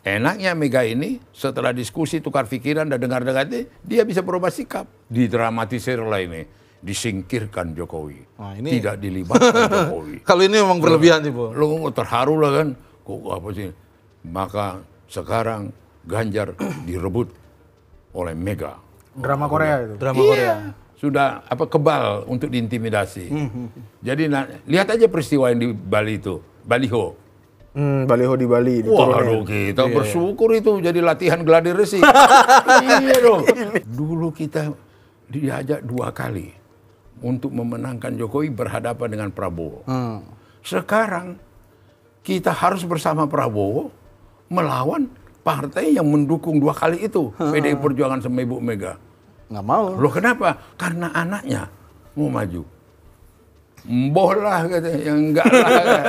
Enaknya Mega ini setelah diskusi tukar pikiran dan dengar-dengar ini dia bisa berubah sikap. Didramatisir lah ini, disingkirkan Jokowi. Nah, ini... Tidak dilibatkan Jokowi. Kalau ini memang berlebihan sih, Bu. Lu terharu lah kan. Kok apa sih? Maka sekarang Ganjar direbut oleh Mega. Drama Korea itu. Drama iya. Sudah apa kebal untuk diintimidasi. Hmm, hmm, hmm. Jadi nah, lihat aja peristiwa yang di Bali itu, Baliho. Hmm, baliho di Bali. Wah, aduh iya. kita iya, bersyukur itu jadi latihan gladi resi. iya dong. Iya. Dulu kita diajak dua kali untuk memenangkan Jokowi berhadapan dengan Prabowo. Hmm. Sekarang kita harus bersama Prabowo melawan partai yang mendukung dua kali itu hmm. PDI Perjuangan sama Ibu Mega. Nggak mau. Loh kenapa? Karena anaknya mau maju. Mboh lah kata, yang enggak lah.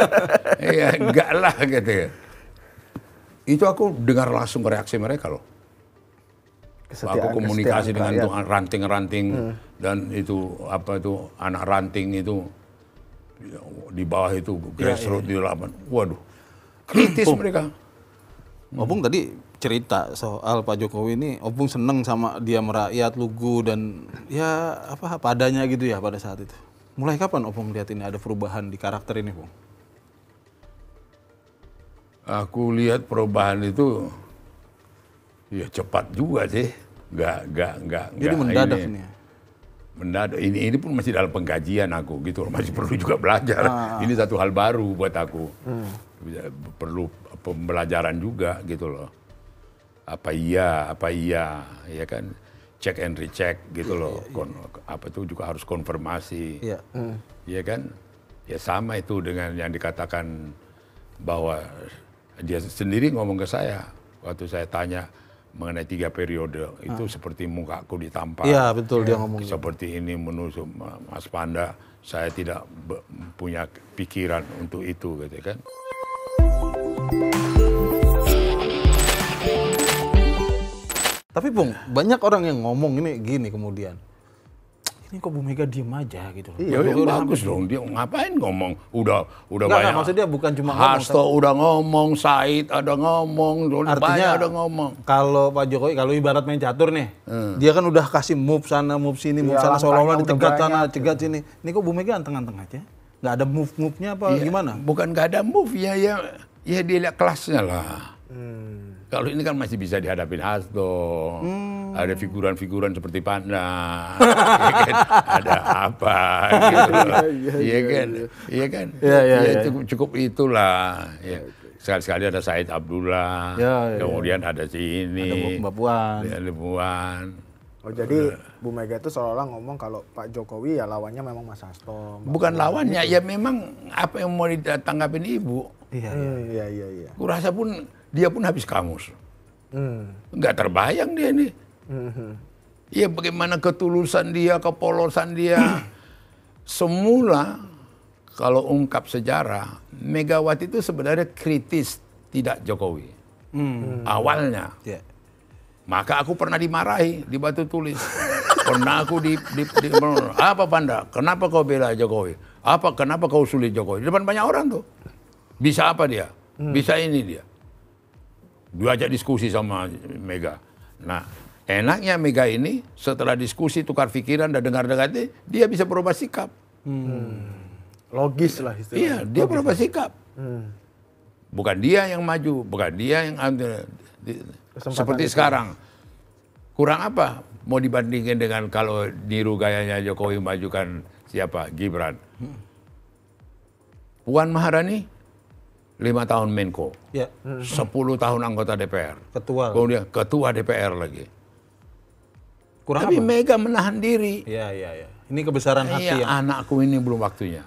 ya, enggak lah kata. Iya, itu aku dengar langsung reaksi mereka loh. Kesetiaan, aku komunikasi dengan tuh ranting-ranting hmm. dan itu apa itu anak ranting itu di bawah itu ya, grassroots ya, ya. di lapangan. Waduh, kritis oh. mereka. Opung hmm. tadi cerita soal Pak Jokowi ini, Opung seneng sama dia merakyat, lugu dan ya apa padanya gitu ya pada saat itu. Mulai kapan Opung lihat ini ada perubahan di karakter ini, Bung? Aku lihat perubahan itu ya cepat juga sih. Nggak, nggak, nggak. Jadi nggak, mendadak ini. ini. Ya? Mendadak. Ini, ini pun masih dalam pengkajian aku gitu. Masih perlu juga belajar. Ah, ah. Ini satu hal baru buat aku. Hmm. Perlu pembelajaran juga gitu loh. Apa iya, apa iya, ya kan cek and recheck gitu yeah, loh. Yeah, yeah. Apa itu juga harus konfirmasi. Iya. Yeah. mm. yeah, kan? Ya sama itu dengan yang dikatakan bahwa dia sendiri ngomong ke saya waktu saya tanya mengenai tiga periode ah. itu ah. seperti aku ditampar. Iya betul ya, dia iya. ngomong. Gitu. Seperti ini menusuk Mas Panda, saya tidak punya pikiran untuk itu gitu kan. Tapi Bung, banyak orang yang ngomong ini gini kemudian. Ini kok Bu Mega diem aja gitu Iya, ya, bagus dong. Dia ngapain ngomong? Udah udah Nggak, banyak. maksudnya bukan cuma ngomong. Hasto tapi... udah ngomong, Said ada ngomong, Artinya, ada ngomong. Kalau Pak Jokowi, kalau ibarat main catur nih, hmm. dia kan udah kasih move sana, move sini, move ya, sana, seolah-olah ditegat sana, cegat sini. Ini kok Bu Mega anteng-anteng aja? Gak ada move-move-nya apa ya, gimana? Bukan gak ada move, ya, ya, ya dia lihat kelasnya lah. Hmm kalau ini kan masih bisa dihadapin Hasto, hmm. ada figuran-figuran seperti Panda, ya kan? ada apa, gitu iya, iya, iya, iya kan, iya kan, ya, cukup cukup itulah. Ya. Sekali-sekali ada Said Abdullah, ya, ya, ya. kemudian ya. ada si ini, ada Mbak Puan, ada ya, Puan. Oh jadi eh. Bu Mega itu seolah-olah ngomong kalau Pak Jokowi ya lawannya memang Mas Hasto. Bukan Mbak lawannya, itu. ya memang apa yang mau ditanggapin ibu. Iya, iya, hmm, iya. iya. Kurasa pun dia pun habis kamus. Hmm. Nggak terbayang dia Iya Hmm. Ya, bagaimana ketulusan dia, kepolosan dia. Hmm. Semula kalau ungkap sejarah, Megawati itu sebenarnya kritis tidak Jokowi. Hmm. Awalnya. Yeah. Maka aku pernah dimarahi di batu tulis. pernah aku di, di, di, di apa Panda? Kenapa kau bela Jokowi? Apa kenapa kau sulit Jokowi? Di depan banyak orang tuh. Bisa apa dia? Hmm. Bisa ini dia dua aja diskusi sama Mega. Nah, enaknya Mega ini setelah diskusi tukar pikiran dan dengar-dengar itu dia bisa berubah sikap. Hmm. Logis lah istilahnya. Iya, dia berubah sikap. Hmm. Bukan dia yang maju, bukan dia yang ambil. seperti itu. sekarang. Kurang apa? Mau dibandingkan dengan kalau niru gayanya Jokowi majukan siapa? Gibran. Hmm. Puan Maharani lima tahun Menko, ya. sepuluh tahun anggota DPR, ketua, kemudian ketua DPR lagi. Kurang Tapi apa? Mega menahan diri. Iya iya iya. Ini kebesaran iya, ya, hati ya. Yang... Anakku ini belum waktunya.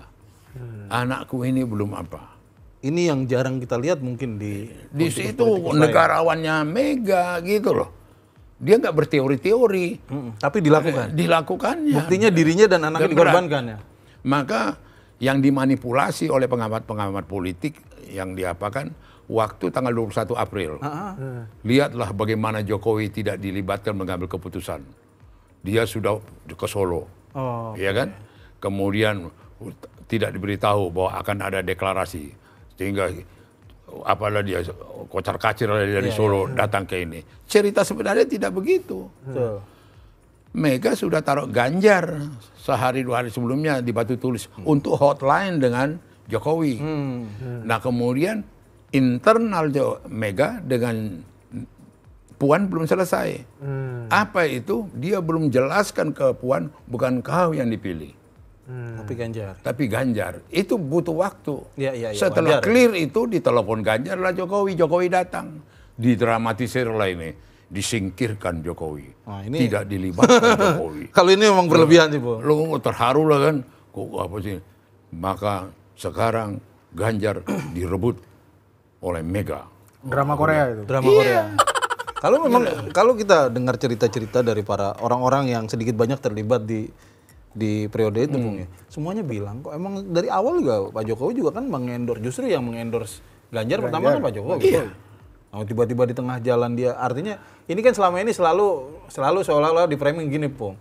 Hmm. Anakku ini belum apa. Ini yang jarang kita lihat mungkin di di situ negarawannya Mega gitu loh. Dia nggak berteori-teori, hmm, tapi dilakukan. Eh, dilakukannya. Buktinya dirinya dan anaknya dikorbankan ya. Maka yang dimanipulasi oleh pengamat-pengamat politik yang diapakan waktu tanggal 21 April. Uh -huh. Lihatlah bagaimana Jokowi tidak dilibatkan mengambil keputusan. Dia sudah ke Solo. Oh, ya okay. kan? Kemudian tidak diberitahu bahwa akan ada deklarasi. Sehingga apalah dia kocar kacir dari yeah, Solo yeah. Iya. datang ke ini. Cerita sebenarnya tidak begitu. Hmm. Mega sudah taruh Ganjar sehari dua hari sebelumnya di Batu Tulis hmm. untuk hotline dengan Jokowi. Hmm. Nah kemudian internal Mega dengan Puan belum selesai. Hmm. Apa itu? Dia belum jelaskan ke Puan bukan kau yang dipilih. Hmm. Tapi Ganjar. Tapi Ganjar itu butuh waktu. Ya, ya, ya, Setelah wajar. clear itu ditelepon Ganjar lah Jokowi, Jokowi datang. Didramatisir lah ini, disingkirkan Jokowi. Nah, ini... Tidak dilibatkan Jokowi. Kalau ini memang berlebihan sih, Bu. Lu terharu lah kan. Kok apa sih? Maka sekarang Ganjar direbut oleh Mega. Drama Korea itu. Drama yeah. Korea. Kalau memang kalau kita dengar cerita-cerita dari para orang-orang yang sedikit banyak terlibat di di periode itu, hmm. ya, semuanya bilang kok emang dari awal juga Pak Jokowi juga kan mengendor justru yang mengendor Ganjar, Ganjar. pertama kan Pak Jokowi. Iya. Oh, tiba-tiba di tengah jalan dia artinya ini kan selama ini selalu selalu seolah-olah di framing gini, Pong.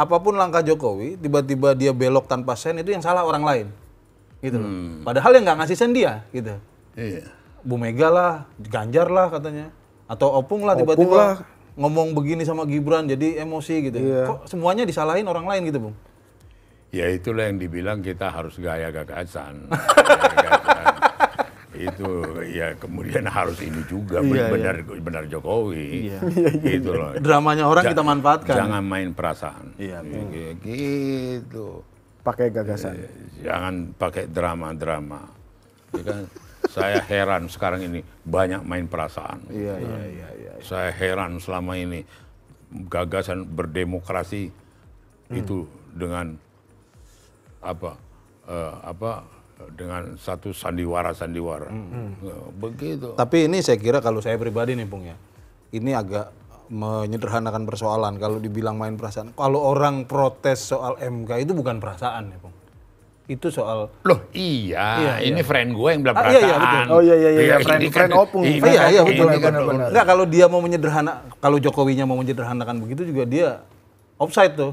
Apapun langkah Jokowi, tiba-tiba dia belok tanpa sen itu yang salah orang lain gitu loh. Hmm. Padahal yang nggak ngasih sen dia gitu. Iya. Bu Mega lah, Ganjar lah katanya. Atau Opung lah tiba-tiba ngomong begini sama Gibran jadi emosi gitu. Iya. Kok semuanya disalahin orang lain gitu, Bung? Ya itulah yang dibilang kita harus gaya gagasan. itu ya kemudian harus ini juga iya, iya. benar iya. benar Jokowi iya. gitu iya, iya. loh dramanya orang J kita manfaatkan jangan main perasaan iya, gitu pakai gagasan. Eh, jangan pakai drama-drama. Ya kan? saya heran sekarang ini banyak main perasaan. Iya, iya, iya, iya, iya. Saya heran selama ini gagasan berdemokrasi hmm. itu dengan apa uh, apa dengan satu sandiwara-sandiwara. Hmm. hmm. Eh, begitu. Tapi ini saya kira kalau saya pribadi nih Bung ya. Ini agak menyederhanakan persoalan kalau dibilang main perasaan. Kalau orang protes soal MK itu bukan perasaan ya, Bung. Itu soal Loh, iya, iya, iya. ini iya. friend gue yang bilang ah, perasaan. Iya, iya, betul. Oh iya iya iya, iya friend, kan, friend opung. Iya, kan iya, iya betul. Ini kan benar, benar. Enggak, kalau dia mau menyederhana kalau Jokowinya mau menyederhanakan begitu juga dia offside tuh.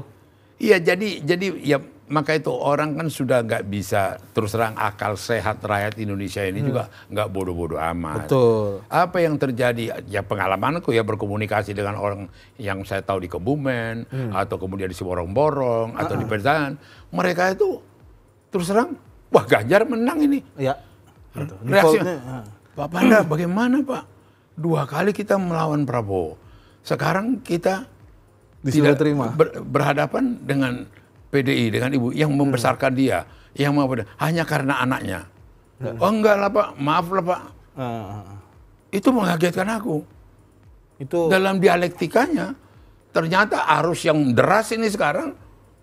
Iya, jadi jadi ya maka itu orang kan sudah nggak bisa terus terang akal sehat rakyat Indonesia ini hmm. juga nggak bodoh-bodoh amat. Betul. Apa yang terjadi ya pengalamanku ya berkomunikasi dengan orang yang saya tahu di Kebumen hmm. atau kemudian di Borong-borong atau di Pedesaan, mereka itu terus terang wah Ganjar menang ini. Ya. Hmm. Betul. Reaksinya, ah. Pak Panda bagaimana Pak? Dua kali kita melawan Prabowo, sekarang kita tidak terima. Ber, berhadapan dengan PDI dengan ibu yang hmm. membesarkan dia, yang mau hanya karena anaknya. Hmm. Oh enggak lah Pak, maaf lah Pak. Ah, ah, ah. Itu mengagetkan aku. Itu dalam dialektikanya ternyata arus yang deras ini sekarang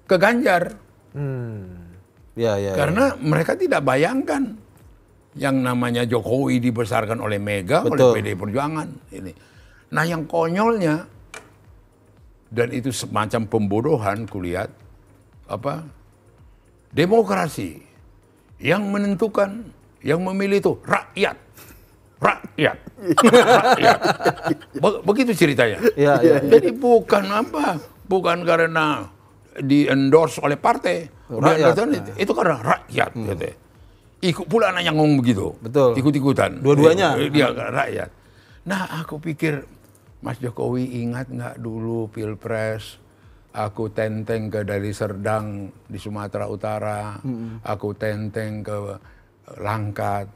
ke Ganjar. Hmm. Ya, ya, Karena ya. mereka tidak bayangkan yang namanya Jokowi dibesarkan oleh Mega, Betul. oleh PDI Perjuangan ini. Nah, yang konyolnya dan itu semacam pembodohan kulihat apa demokrasi yang menentukan yang memilih itu rakyat rakyat rakyat begitu ceritanya ya, ya, ya. jadi bukan apa bukan karena di endorse oleh partai rakyat itu, itu karena rakyat hmm. gitu ikut pula anak yang ngomong begitu betul ikut ikutan dua-duanya dia iya, rakyat nah aku pikir Mas Jokowi ingat nggak dulu pilpres aku tenteng ke dari Serdang di Sumatera Utara, hmm. aku tenteng ke eh, Langkat,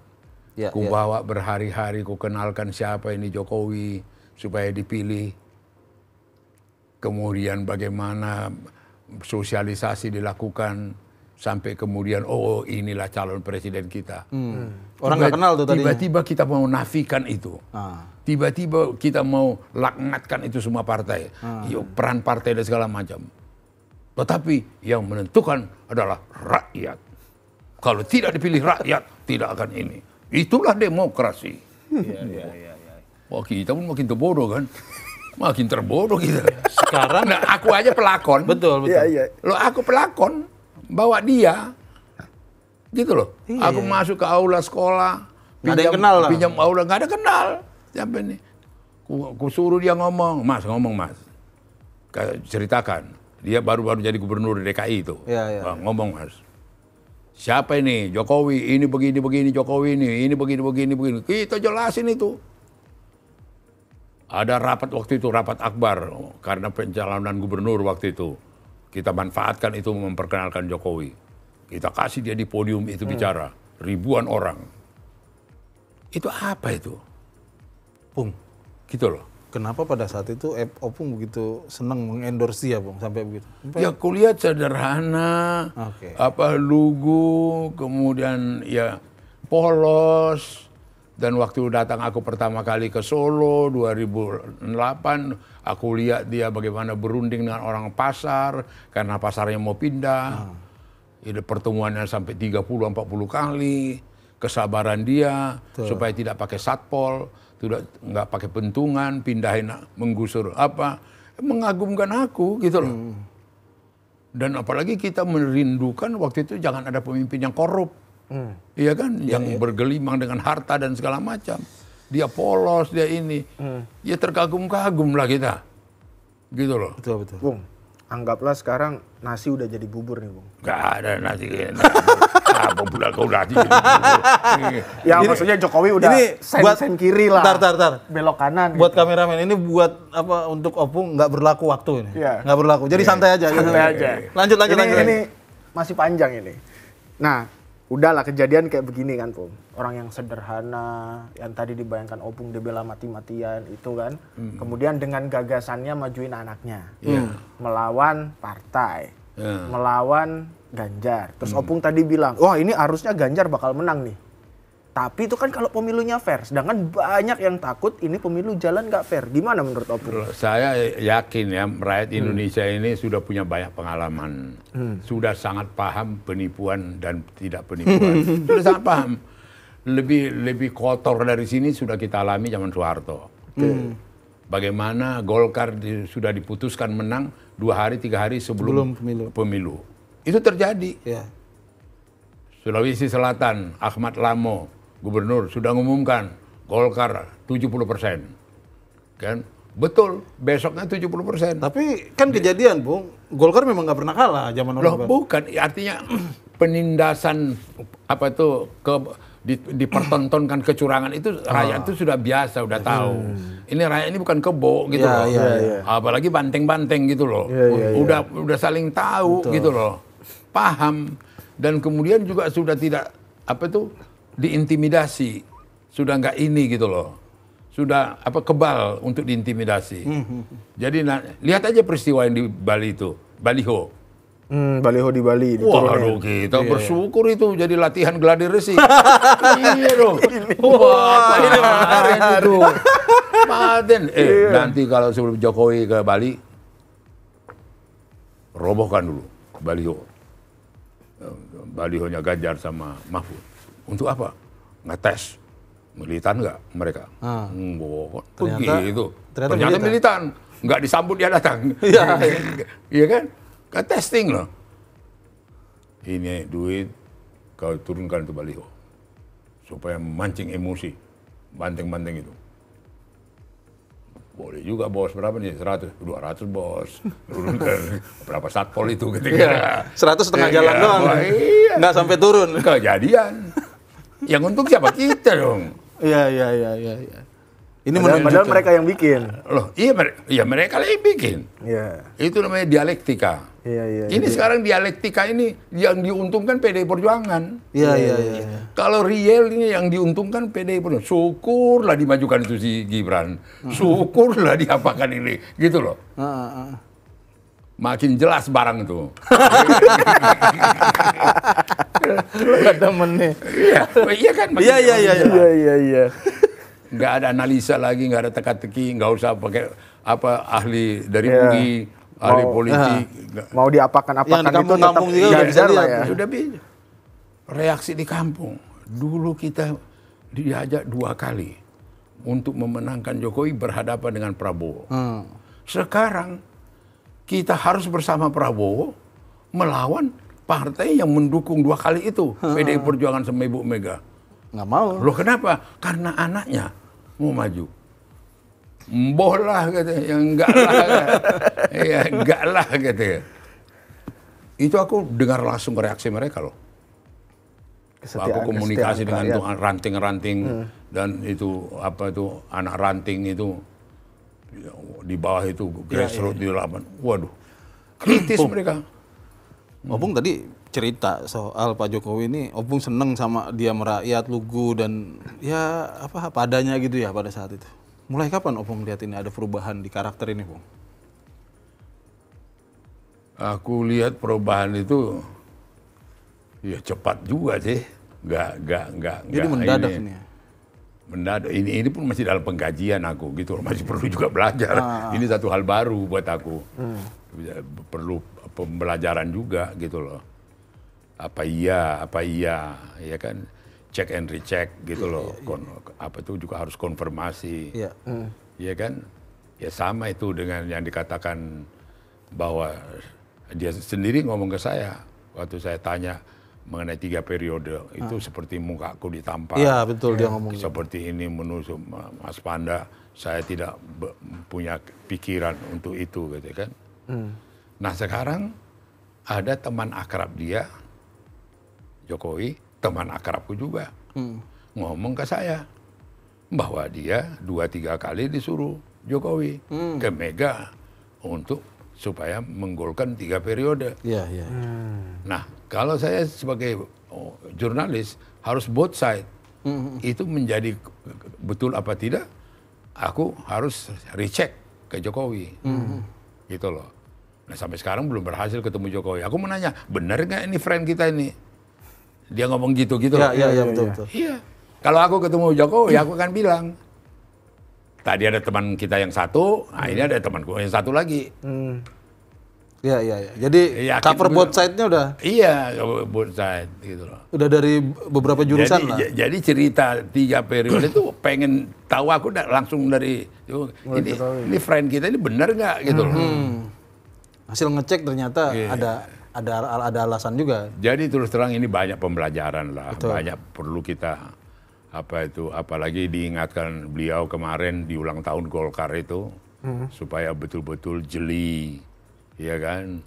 yeah, ku yeah. bawa berhari-hari, ku kenalkan siapa ini Jokowi supaya dipilih. Kemudian bagaimana sosialisasi dilakukan sampai kemudian oh inilah calon presiden kita. Hmm. hmm. Orang nggak kenal tuh tadi. Tiba-tiba kita mau nafikan itu. Ah. Tiba-tiba ah. kita mau laknatkan itu semua partai. Ah. Yuk, peran partai dan segala macam. Tetapi yang menentukan adalah rakyat. Kalau tidak dipilih rakyat, tidak akan ini. Itulah demokrasi. ya, ya, ya, Wah kita pun makin terbodoh kan. Makin terbodoh kita. Sekarang nah, aku aja pelakon. Betul, betul. Ya, ya. Loh aku pelakon bawa dia gitu loh. Iya. Aku iya. masuk ke aula sekolah, pinjam, ada yang kenal lah. pinjam aula nggak ada kenal. Siapa ini? Ku, ku suruh dia ngomong, Mas ngomong Mas, ceritakan. Dia baru-baru jadi gubernur DKI itu, iya, iya, iya. ngomong Mas. Siapa ini? Jokowi, ini begini begini Jokowi ini, ini begini begini begini. Kita jelasin itu. Ada rapat waktu itu, rapat akbar karena pencalonan gubernur waktu itu. Kita manfaatkan itu memperkenalkan Jokowi. Kita kasih dia di podium itu hmm. bicara. Ribuan orang. Itu apa itu? Pung. Gitu loh. Kenapa pada saat itu Opung begitu senang mengendorse ya Bung, sampai begitu? Sampai... Ya kuliah sederhana, okay. apa lugu, kemudian ya polos. Dan waktu datang aku pertama kali ke Solo 2008, Aku lihat dia bagaimana berunding dengan orang pasar karena pasarnya mau pindah. Hmm. Ini pertemuannya sampai 30 40 kali. Kesabaran dia Tuh. supaya tidak pakai satpol, tidak nggak pakai pentungan, pindahin menggusur apa. Mengagumkan aku gitu loh. Hmm. Dan apalagi kita merindukan waktu itu jangan ada pemimpin yang korup. Hmm. Iya kan? Ya, yang ya. bergelimang dengan harta dan segala macam dia polos, dia ini. Hmm. Ya terkagum-kagum lah kita. Gitu loh. Betul, betul. Bung, anggaplah sekarang nasi udah jadi bubur nih, Bung. Gak ada nasi. Apa pula kau nasi jadi ya ini, maksudnya Jokowi udah ini sen, buat, sen kiri lah. Tar, tar, tar. Belok kanan. Buat gitu. kameramen ini buat apa untuk Opung nggak berlaku waktu ini. Yeah. Gak berlaku. Jadi yeah. santai aja. Santai aja. Lanjut, lanjut, ini, lanjut. Ini masih panjang ini. Nah, udahlah kejadian kayak begini kan Pum. Orang yang sederhana, yang tadi dibayangkan Opung oh, dibela mati-matian itu kan. Hmm. Kemudian dengan gagasannya majuin anaknya. Yeah. Melawan partai. Yeah. Melawan Ganjar. Terus hmm. Opung tadi bilang, wah ini harusnya Ganjar bakal menang nih. Tapi itu kan kalau pemilunya fair, sedangkan banyak yang takut ini pemilu jalan nggak fair. Gimana menurut Opung? Saya eh, yakin ya rakyat hmm. Indonesia ini sudah punya banyak pengalaman, hmm. sudah sangat paham penipuan dan tidak penipuan, sudah sangat paham. Lebih lebih kotor dari sini sudah kita alami zaman Soeharto. Hmm. Bagaimana Golkar di, sudah diputuskan menang dua hari tiga hari sebelum, sebelum pemilu. pemilu. Itu terjadi. Ya. Sulawesi Selatan, Ahmad Lamo gubernur sudah mengumumkan Golkar 70 persen. Kan? Betul, besoknya 70 persen. Tapi kan kejadian, Bung, Golkar memang nggak pernah kalah zaman Orde Baru. bukan, artinya penindasan apa itu ke di, dipertontonkan kecurangan itu rakyat ah. itu sudah biasa, udah hmm. tahu. Ini rakyat ini bukan kebo gitu ya, loh. Ya, ya. Apalagi banteng-banteng gitu loh. Ya, ya, ya. Udah udah saling tahu Betul. gitu loh. Paham dan kemudian juga sudah tidak apa itu diintimidasi, sudah nggak ini gitu loh. Sudah apa kebal untuk diintimidasi. Hmm. Jadi nah, lihat aja peristiwa yang di Bali itu, Baliho. mm, baliho di Bali. Wah, aduh kita iya, iya. bersyukur iya. itu jadi latihan gladi resi. iya dong. Wah, ini kemarin itu. Maden. Eh, iya. nanti kalau sebelum Jokowi ke Bali, robohkan dulu baliho. Eh, Balihonya Ganjar sama Mahfud. Untuk apa? Ngetes. Militan nggak mereka? Ah. Hmm, oh, ternyata, begitu. Ternyata, ternyata militan. militan. Nggak disambut dia datang. Iya ya kan? Kan testing loh. Ini duit kau turunkan ke baliho. Supaya mancing emosi. banteng-banteng itu. Boleh juga bos, berapa nih? 100, 200 bos. Turun berapa satpol itu ketika. 100 setengah iya, jalan ya, doang. Iya. Nggak sampai turun. Kejadian yang untung siapa kita dong. Iya iya iya iya. Ya. Ini padahal, padahal mereka yang bikin. Loh, iya, iya mereka, ya mereka lah yang bikin. Iya. Itu namanya dialektika. Iya iya. Ini iya. sekarang dialektika ini yang diuntungkan PDI Perjuangan. Iya iya iya. iya. Kalau real ini yang diuntungkan PDI Perjuangan. Syukurlah dimajukan itu si Gibran. Hmm. Syukurlah diapakan ini, gitu loh. Uh, uh, uh makin jelas barang itu. Gak temennya. Iya, iya kan? Iya, iya, iya, iya, iya, iya. iya. Gak ada analisa lagi, gak ada teka-teki, gak usah pakai apa ahli dari yeah. UI, ahli mau, politik. Uh, mau diapakan-apakan itu kampung tetap juga ya, bisa lah ya. Sudah bisa. Reaksi di kampung. Dulu kita diajak dua kali untuk memenangkan Jokowi berhadapan dengan Prabowo. Hmm. Sekarang kita harus bersama Prabowo melawan partai yang mendukung dua kali itu PDI Perjuangan sama Ibu Mega. Nggak mau. Loh kenapa? Karena anaknya mau maju. Mboh lah gitu, ya enggak lah. ya enggak lah gitu. Itu aku dengar langsung reaksi mereka loh. Kesetiaan, aku komunikasi dengan ranting-ranting hmm. dan itu apa itu anak ranting itu Ya, di bawah itu grassroots ya, ya. di lapangan. Waduh, kritis mereka. Hmm. Opung tadi cerita soal Pak Jokowi ini, Opung seneng sama dia merakyat, lugu dan ya apa padanya gitu ya pada saat itu. Mulai kapan Opung lihat ini ada perubahan di karakter ini, Bung? Aku lihat perubahan itu ya cepat juga sih. Nggak, nggak, nggak. Jadi nggak mendadak ini. ini. Ya? benda ini ini pun masih dalam pengkajian aku gitu masih perlu juga belajar ah, ah. ini satu hal baru buat aku hmm. perlu pembelajaran juga gitu loh apa iya apa iya ya kan check and recheck gitu iya, loh iya, iya. apa itu juga harus konfirmasi iya yeah. Hmm. ya kan ya sama itu dengan yang dikatakan bahwa dia sendiri ngomong ke saya waktu saya tanya mengenai tiga periode ah. itu ah. seperti mukaku ditampar. Iya betul ya. dia ngomong. Gitu. Seperti ini menusuk Mas Panda, saya tidak punya pikiran untuk itu gitu ya kan. Hmm. Nah sekarang ada teman akrab dia, Jokowi, teman akrabku juga hmm. ngomong ke saya bahwa dia dua tiga kali disuruh Jokowi hmm. ke Mega untuk supaya menggolkan tiga periode. Yeah, yeah. Hmm. Nah, kalau saya sebagai oh, jurnalis harus both side. Hmm. Itu menjadi betul apa tidak? Aku harus recheck ke Jokowi. Hmm. Gitu loh. Nah, sampai sekarang belum berhasil ketemu Jokowi. Aku menanya, benar nggak ini friend kita ini? Dia ngomong gitu-gitu. Iya, iya, iya, betul, iya. betul. Iya. Kalau aku ketemu Jokowi, mm. aku akan bilang, tadi ada teman kita yang satu, nah ini ada teman gue yang satu lagi. Hmm. Iya iya. Ya. Jadi ya, cover gitu, both side-nya udah. Iya, both side gitu loh. Udah dari beberapa jurusan jadi, lah. Jadi cerita tiga periode itu pengen tahu aku udah langsung dari oh, ini ya? ini friend kita ini benar nggak gitu hmm. loh. Hmm. Hasil ngecek ternyata yeah. ada ada ada alasan juga. Jadi terus terang ini banyak pembelajaran lah, Betul. banyak perlu kita apa itu apalagi diingatkan beliau kemarin di ulang tahun Golkar itu hmm. supaya betul-betul jeli ya kan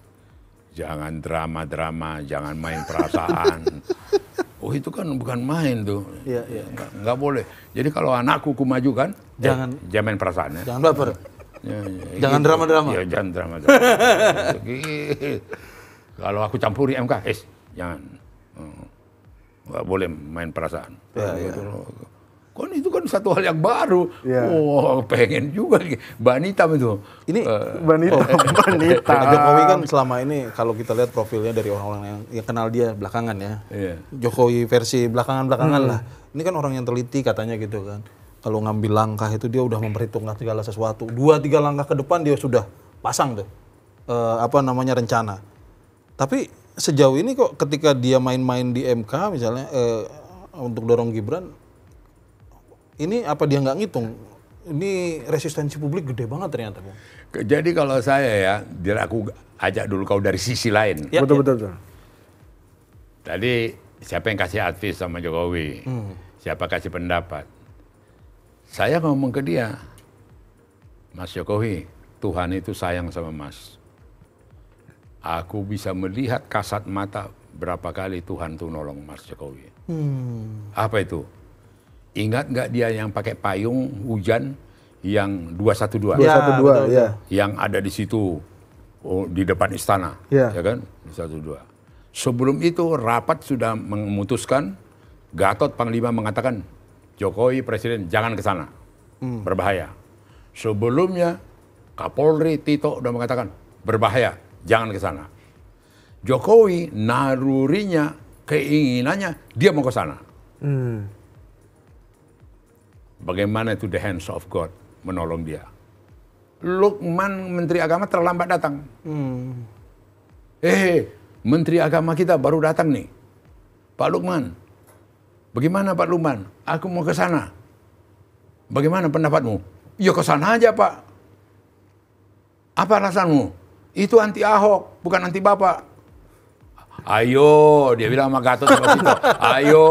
jangan drama-drama jangan main perasaan oh itu kan bukan main tuh ya, ya. Nggak, nggak boleh jadi kalau anakku ku maju kan eh, jangan eh, jangan main perasaan ya. jangan baper ya, ya, jangan drama gitu. drama-drama ya, jangan drama-drama kalau aku campuri MK eh jangan oh, nggak boleh main perasaan ya, gitu ya. Kan itu kan satu hal yang baru. Ya. Oh, pengen juga ban hitam itu. Ini uh, banita hitam, oh. Jokowi kan selama ini kalau kita lihat profilnya dari orang-orang yang, yang kenal dia belakangan ya. Yeah. Jokowi versi belakangan-belakangan hmm. lah. Ini kan orang yang teliti katanya gitu kan. Kalau ngambil langkah itu dia udah memperhitungkan segala sesuatu. Dua tiga langkah ke depan dia sudah pasang tuh uh, apa namanya rencana. Tapi sejauh ini kok ketika dia main-main di MK misalnya uh, untuk dorong Gibran ini apa dia nggak ngitung ini resistensi publik gede banget ternyata bu. Jadi kalau saya ya, biar aku ajak dulu kau dari sisi lain. Ya, betul, ya. betul betul. Tadi siapa yang kasih advis sama Jokowi? Hmm. Siapa kasih pendapat? Saya ngomong ke dia, Mas Jokowi, Tuhan itu sayang sama Mas. Aku bisa melihat kasat mata berapa kali Tuhan tuh nolong Mas Jokowi. Hmm. Apa itu? Ingat nggak dia yang pakai payung hujan yang 212? 212 ya. ya. Yang ada di situ oh, di depan istana, ya, ya kan? 212. Sebelum itu rapat sudah memutuskan Gatot Panglima mengatakan Jokowi presiden jangan ke sana. Hmm. Berbahaya. Sebelumnya Kapolri Tito sudah mengatakan berbahaya, jangan ke sana. Jokowi narurinya keinginannya dia mau ke sana. Hmm. Bagaimana itu the hands of God menolong dia. Lukman Menteri Agama terlambat datang. Hmm. Eh, Menteri Agama kita baru datang nih. Pak Lukman, bagaimana Pak Lukman? Aku mau ke sana. Bagaimana pendapatmu? Ya ke sana aja Pak. Apa alasanmu? Itu anti Ahok, bukan anti Bapak ayo dia bilang sama Gatot sama Tito, ayo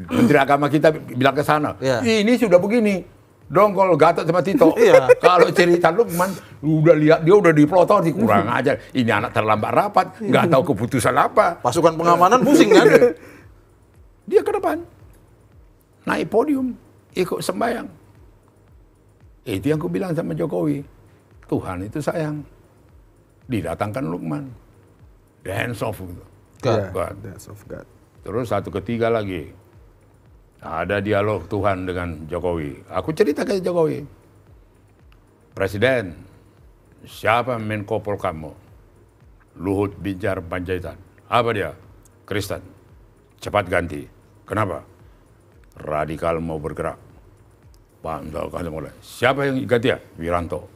Menteri Agama kita bilang ke sana. Yeah. Ini sudah begini. dong kalau Gatot sama Tito. Iya. Kalau cerita Lukman udah lihat dia udah di kurang hmm. aja. Ini anak terlambat rapat, iya. nggak tahu keputusan apa. Pasukan pengamanan pusing kan? Iya. dia ke depan. Naik podium, ikut sembayang. Eh, itu yang aku bilang sama Jokowi. Tuhan itu sayang. Didatangkan Lukman. The hands off gitu. God. Yeah, God. That's of God. Terus satu ketiga lagi, ada dialog Tuhan dengan Jokowi. Aku cerita ke Jokowi. Presiden, siapa Menko Polkammu? Luhut Binjar Panjaitan. Apa dia? Kristen. Cepat ganti. Kenapa? Radikal mau bergerak. Pak Mulai. Siapa yang ganti ya? Wiranto.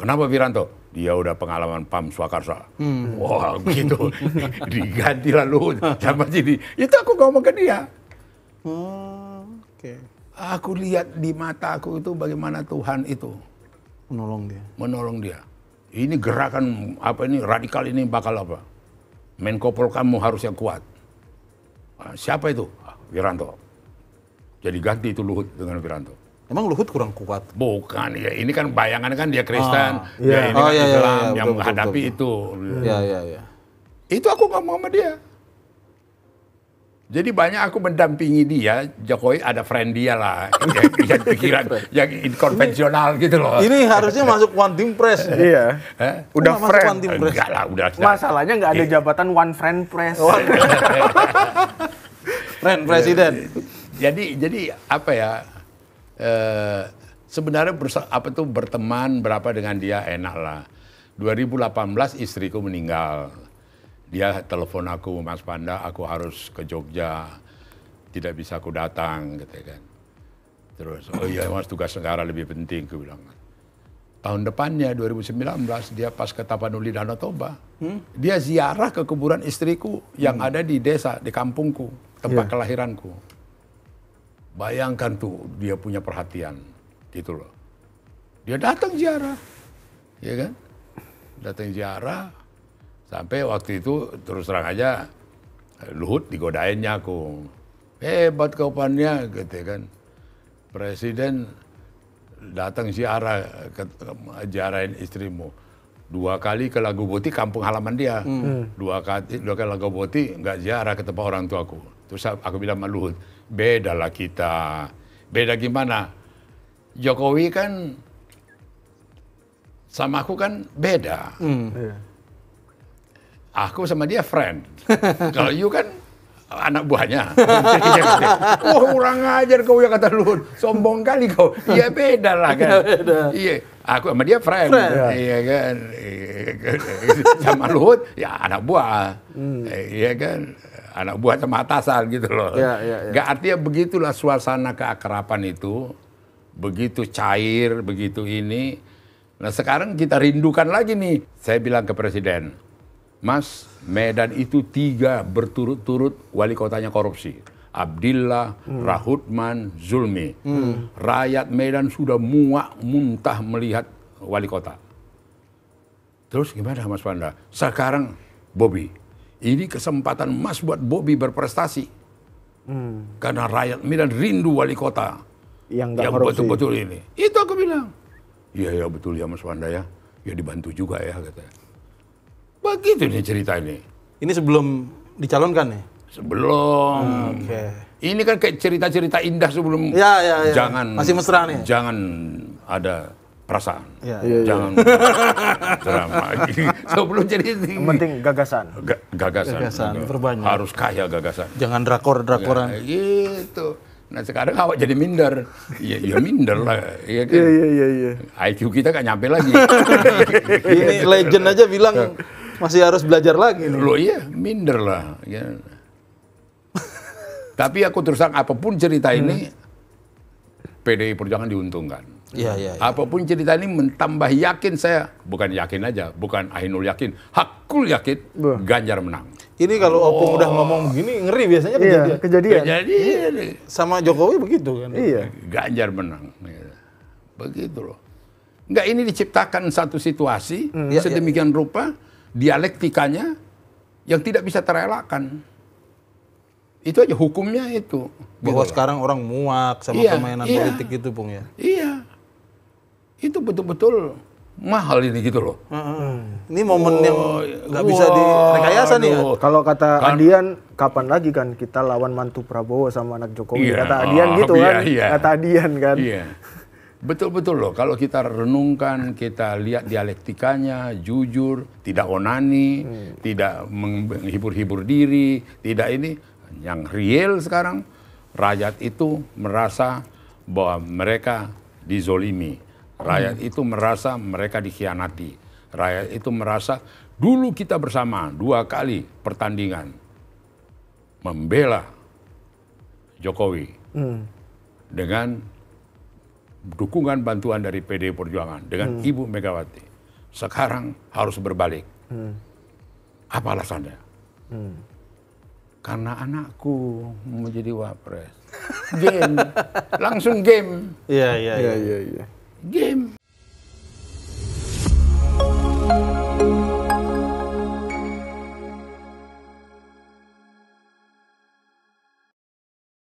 Kenapa Wiranto? dia udah pengalaman PAM Swakarsa. Hmm. Wah, gitu. Diganti lalu sama jadi. Itu aku ngomong ke dia. Oh, oke. Okay. Aku lihat di mata aku itu bagaimana Tuhan itu menolong dia. Menolong dia. Ini gerakan apa ini radikal ini bakal apa? Menko Polkam harus yang kuat. Ah, siapa itu? Ah, Wiranto. Jadi ganti itu Luhut dengan Wiranto. Emang Luhut kurang kuat? Bukan, ya ini kan bayangan kan dia Kristen, ah, iya. ya iya. ini oh, kan iya, iya Islam iya, iya, yang betul, menghadapi betul, betul. itu. Ya, ya, Itu aku nggak ngomong sama dia. Jadi banyak aku mendampingi dia, Jokowi ada friend dia lah, yang, yang pikiran, yang konvensional gitu loh. Ini harusnya masuk one team press. iya. Hah? Udah Kok friend. One team press. Enggak lah, udah. Masalahnya nggak ada jabatan one friend press. friend presiden. Jadi, jadi apa ya? eh, sebenarnya bersa, apa tuh berteman berapa dengan dia enak lah. 2018 istriku meninggal. Dia telepon aku, Mas Panda, aku harus ke Jogja. Tidak bisa aku datang, gitu kan. Terus, oh iya mas tugas negara lebih penting, aku bilang. Tahun depannya, 2019, dia pas ke Tapanuli Danau Toba. Hmm? Dia ziarah ke kuburan istriku yang hmm. ada di desa, di kampungku, tempat yeah. kelahiranku. Bayangkan tuh dia punya perhatian gitu loh. Dia datang ziarah, Iya kan? Datang ziarah sampai waktu itu terus terang aja Luhut digodainnya aku. Hebat kau pannya gitu ya kan. Presiden datang ziarah ke, ziarahin istrimu. Dua kali ke Lagu Boti kampung halaman dia. Hmm. Dua kali dua kali Lagu Boti enggak ziarah ke tempat orang tuaku. Terus aku bilang sama Luhut, beda lah kita. Beda gimana? Jokowi kan sama aku kan beda. Hmm. Iya. Aku sama dia friend. Kalau you kan anak buahnya. oh, orang ngajar kau ya kata Luhut. Sombong kali kau. Iya beda lah kan. Iya. iya aku sama dia friend. Iya, iya kan. Iya. sama Luhut ya anak buah. Hmm. Iya kan. Anak buah sama atasan gitu loh. Iya, iya, ya. Gak artinya begitulah suasana keakrapan itu. Begitu cair, begitu ini. Nah sekarang kita rindukan lagi nih. Saya bilang ke Presiden Mas, Medan itu tiga berturut-turut wali kotanya korupsi. Abdillah, hmm. Rahutman, Zulmi. Hmm. Rakyat Medan sudah muak muntah melihat wali kota. Terus gimana Mas Panda? Sekarang Bobby. Ini kesempatan Mas buat Bobby berprestasi. Hmm. Karena rakyat Medan rindu wali kota. Yang, yang betul-betul ini. Itu aku bilang. Iya, ya betul ya Mas Panda ya. Ya dibantu juga ya katanya. Begitu nih cerita ini. Ini sebelum dicalonkan nih? Sebelum. Hmm, Oke. Okay. Ini kan kayak cerita-cerita indah sebelum. Ya, ya, ya. Jangan. Masih mesra nih. Jangan ada perasaan. Ya, ya. ya. Jangan Ya. drama. Sebelum jadi yang penting gagasan. Ga gagasan. Gagasan perbanyak. Harus kaya gagasan. Jangan drakor-drakoran. Ya, gitu. Nah sekarang awak jadi minder. Ya, ya minder lah. Iya kan? Iya, iya, iya. IQ iya. kita gak nyampe lagi. Ini legend aja bilang ya. Masih harus belajar lagi nih. Loh iya, minder lah. Ya. Tapi aku terus terang apapun cerita hmm. ini PDI Perjuangan diuntungkan. Iya, iya. Ya. Apapun cerita ini menambah yakin saya, bukan yakin aja, bukan Ainul yakin, Hakul yakin Buh. Ganjar menang. Ini kalau oh. Opung udah ngomong begini ngeri biasanya iya, kejadian. Iya, kejadian. kejadian. Sama Jokowi begitu kan. Iya. Ganjar menang. Ya. Begitu loh. Enggak ini diciptakan satu situasi hmm. Iya, iya. sedemikian rupa dialektikanya yang tidak bisa terelakkan. Itu aja hukumnya itu. Gitu. Bahwa gitu sekarang orang muak sama iya, permainan iya, politik itu, Bung ya. Iya. Itu betul-betul mahal ini gitu loh. Hmm. Ini momen oh, yang nggak bisa direkayasa nih. Ya? Kalau kata kan, Adian, kapan lagi kan kita lawan mantu Prabowo sama anak Jokowi? Yeah. kata Adian oh, gitu iya, kan. Iya. Kata Adian kan. Iya. Betul-betul loh, kalau kita renungkan, kita lihat dialektikanya, jujur, tidak onani, hmm. tidak menghibur-hibur diri, tidak ini. Yang real sekarang, rakyat itu merasa bahwa mereka dizolimi. Rakyat hmm. itu merasa mereka dikhianati. Rakyat itu merasa, dulu kita bersama dua kali pertandingan. Membela Jokowi. Hmm. Dengan dukungan bantuan dari PD Perjuangan dengan hmm. Ibu Megawati. Sekarang harus berbalik. Hmm. Apa alasannya? Hmm. Karena anakku mau jadi wapres. Game. Langsung game. Iya, iya, iya. Game.